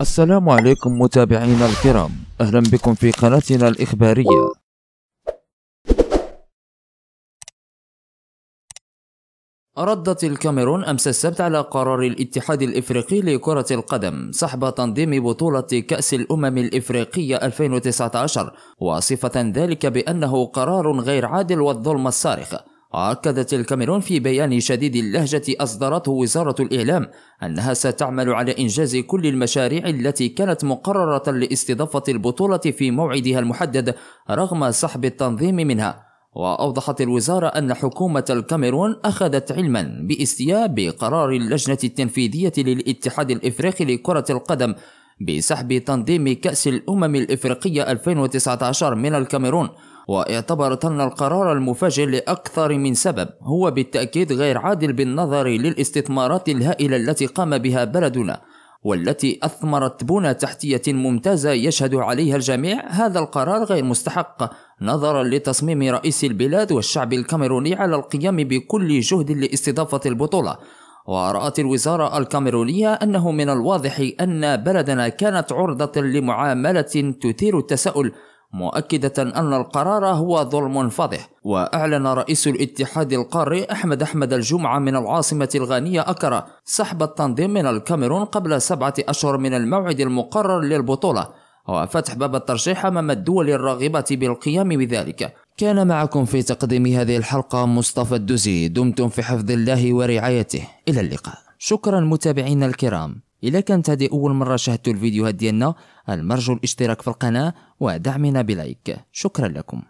السلام عليكم متابعينا الكرام أهلا بكم في قناتنا الإخبارية ردت الكاميرون أمس السبت على قرار الاتحاد الإفريقي لكرة القدم سحب تنظيم بطولة كأس الأمم الإفريقية 2019 وصفة ذلك بأنه قرار غير عادل والظلم الصارخ وأكدت الكاميرون في بيان شديد اللهجة أصدرته وزارة الإعلام أنها ستعمل على إنجاز كل المشاريع التي كانت مقررة لاستضافة البطولة في موعدها المحدد رغم سحب التنظيم منها وأوضحت الوزارة أن حكومة الكاميرون أخذت علما باستياء بقرار اللجنة التنفيذية للاتحاد الإفريقي لكرة القدم بسحب تنظيم كأس الأمم الإفريقية 2019 من الكاميرون واعتبرت أن القرار المفاجئ لأكثر من سبب هو بالتأكيد غير عادل بالنظر للاستثمارات الهائلة التي قام بها بلدنا والتي أثمرت بنى تحتية ممتازة يشهد عليها الجميع هذا القرار غير مستحق نظرا لتصميم رئيس البلاد والشعب الكاميروني على القيام بكل جهد لاستضافة البطولة ورأت الوزارة الكاميرونية أنه من الواضح أن بلدنا كانت عرضة لمعاملة تثير التساؤل مؤكدة أن القرار هو ظلم فضح وأعلن رئيس الاتحاد القاري أحمد أحمد الجمعة من العاصمة الغانية أكرا سحب التنظيم من الكاميرون قبل سبعة أشهر من الموعد المقرر للبطولة وفتح باب الترشيح أمام الدول الراغبة بالقيام بذلك كان معكم في تقديم هذه الحلقة مصطفى الدزي دمتم في حفظ الله ورعايته إلى اللقاء شكرا متابعينا الكرام إذا كانت هذه أول مرة شاهدتوا الفيديوهات ديالنا المرجو الاشتراك في القناة ودعمنا بلايك شكرا لكم